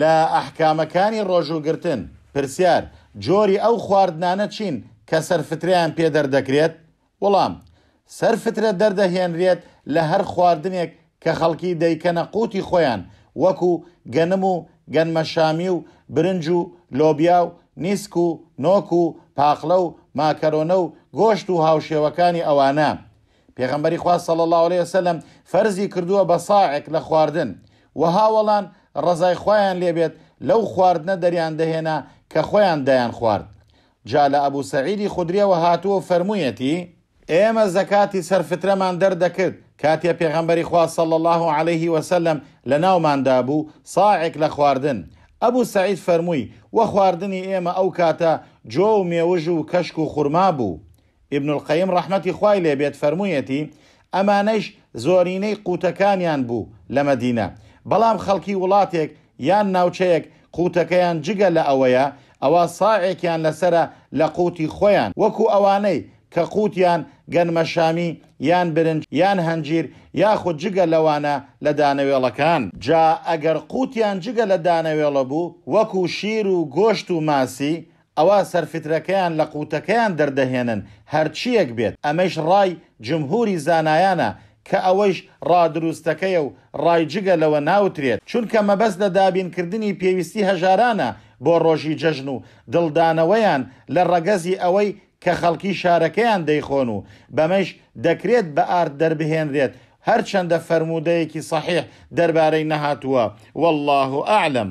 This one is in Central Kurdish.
لە ئەحکامەکانی ڕۆژوگرتن پرسیار جۆری ئەو خواردنانە چین کە سەرفتریان پێ دەردەکرێت وەڵام سەرفترە دەردەهێنرێت لە هەر خواردنێک کە خەڵکی دەیکەنە قوتی خۆیان وەکو گەنم و گەنمەشامی و برنج و لۆبیا و نیسک و نۆک و پاخلە و ماکەرۆنە و گۆشت و هاوشێوەکانی ئەوانە پێغەمبەری خوا سەڵ الله عليه وسلم فەرزی کردووە بە ساعێک لە خواردن وەهاوەڵان ڕزای خۆیان لێبێت لەو خواردنە دەریان دەهێنا کە خۆیان دەیان خوارد جا لە ئەبوو سەعیدی خودریەوە هاتووە فەرموویەتی ئێمە زەکاتی سەرفترەمان دەردەکرد کاتیا پێغەمبەری خواصل الله عليه وسلم لە ناوماندا بوو ساعێک لە خواردن ئەبوو سعید فەرمووی وە خواردنی ئێمە ئەو کاتە جۆ و مێوژ و کەشک و خورما بوو ئبن القیم ڕحمەتی خوای لێبێت فەرموویەتی ئەمانەش زۆرینەی قوتەکانیان بوو لە مەدینە بەڵام خەڵکی وڵاتێک یان ناوچەیەک قوتەکەیان جگە لە ئەوەیە ئەوە ساعێکیان لەسرە لە قوتی خۆیان وەکو ئەوانەی کە قوتیان گەنمەشامی یان برنج یان هەنجیر یاخود جگە لەوانە لە دانەوێڵەکان جا ئەگەر قوتیان جگە لە دانەوێڵە بوو وەکو شیر و گۆشت و ماسی ئەوە سەرفترەکەیان لە قوتەکەیان دەردەهێنن هەرچیەک بێت ئەمەش ڕای جمهوری زانایانە کە ئەوەش ڕادروستەکەی و ڕایجگە لەوە ناوترێت چونکە مەبەست لە دابینکردنی پێویستی هەژارانە بۆ ڕۆژی جەژن و دڵدانەوەیان لە ڕەگەزی ئەوەی کە خەڵکی شارەکەیان دەیخۆن و بەمەش دەکرێت بە ئارد دەربهێنرێت هەرچەندە فەرمودەیەکی سەحیح دەربارەی نەهاتووە والله ئاعلم.